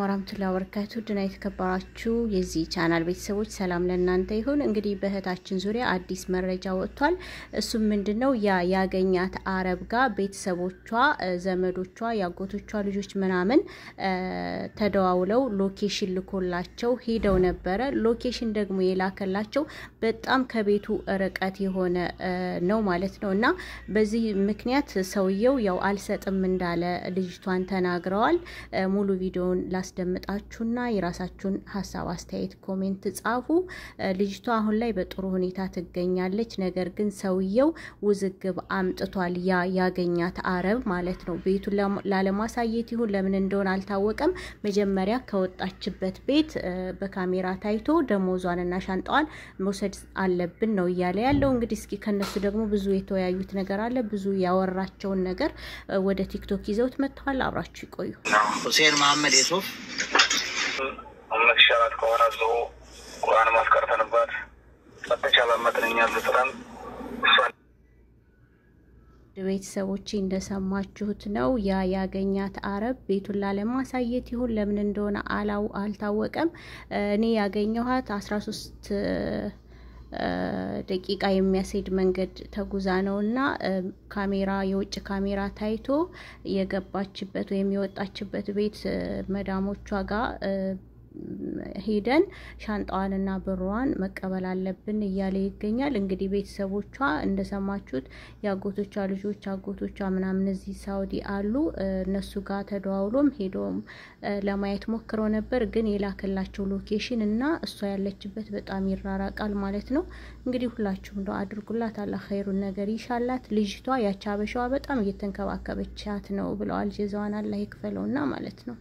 ወራህመቱላሂ ወበረካቱ ድና የተከበራችሁ የዚህ ቻናል ቤተሰቦች ሰላም ለእናንተ ይሁን። እንግዲህ በእህታችን ዙሪያ አዲስ መረጃ ወጥቷል። እሱም ምንድን ነው? ያ ያገኛት አረብ ጋር ቤተሰቦቿ፣ ዘመዶቿ፣ ያጎቶቿ ልጆች ምናምን ተደዋውለው ሎኬሽን ልኮላቸው ሄደው ነበረ። ሎኬሽን ደግሞ የላከላቸው በጣም ከቤቱ ርቀት የሆነ ነው ማለት ነው እና በዚህ ምክንያት ሰውየው ያው አልሰጥም እንዳለ ልጅቷን ተናግረዋል። ሙሉ ቪዲዮን ላስደምጣችሁና የራሳችሁን ሀሳብ አስተያየት ኮሜንት ጻፉ። ልጅቷ አሁን ላይ በጥሩ ሁኔታ ትገኛለች። ነገር ግን ሰውየው ውዝግብ አምጥቷል። ያ ያገኛት አረብ ማለት ነው። ቤቱን ላለማሳየት ይሁን ለምን እንደሆነ አልታወቀም። መጀመሪያ ከወጣችበት ቤት በካሜራ ታይቶ ደሞዟንና ሻንጣዋን መውሰድ አለብን ነው እያለ ያለው። እንግዲህ እስኪ ከነሱ ደግሞ ብዙ የተወያዩት ነገር አለ። ብዙ ያወራቸውን ነገር ወደ ቲክቶክ ይዘውት መጥተዋል። አብራችሁ ይቆዩ። ሁሴን መሀመድ የሱፍ እምነት ሸራት ከሆነ ዞ ቁርአን ማስቀርተንባት በተቻለ መጠነኛ ልጥረን ቤተሰቦች እንደሰማችሁት ነው። ያ ያገኛት አረብ ቤቱን ላለማሳየት ይሁን ለምን እንደሆነ አላው አልታወቀም። እኔ ያገኘኋት አስራ ሶስት ደቂቃ የሚያስሄድ መንገድ ተጉዛ ነው እና ካሜራ የውጭ ካሜራ ታይቶ የገባችበት ወይም የወጣችበት ቤት መዳሞቿ ጋር ሄደን ሻንጣዋንና ብሯን መቀበል አለብን እያለ ይገኛል። እንግዲህ ቤተሰቦቿ እንደሰማችሁት የአጎቶቿ ልጆች አጎቶቿ ምናምን እዚህ ሳውዲ አሉ። እነሱ ጋር ተደዋውሎም ሄዶም ለማየት ሞክረው ነበር፣ ግን የላከላቸው ሎኬሽን እና እሷ ያለችበት በጣም ይራራቃል ማለት ነው። እንግዲህ ሁላችሁም ደ አድርጉላት፣ አላህ ኸይሩን ነገር ይሻላት። ልጅቷ ያቻበሸዋ በጣም እየተንከባከበቻት ነው ብለዋል። ጀዛዋን አላ ይክፈለውና ማለት ነው።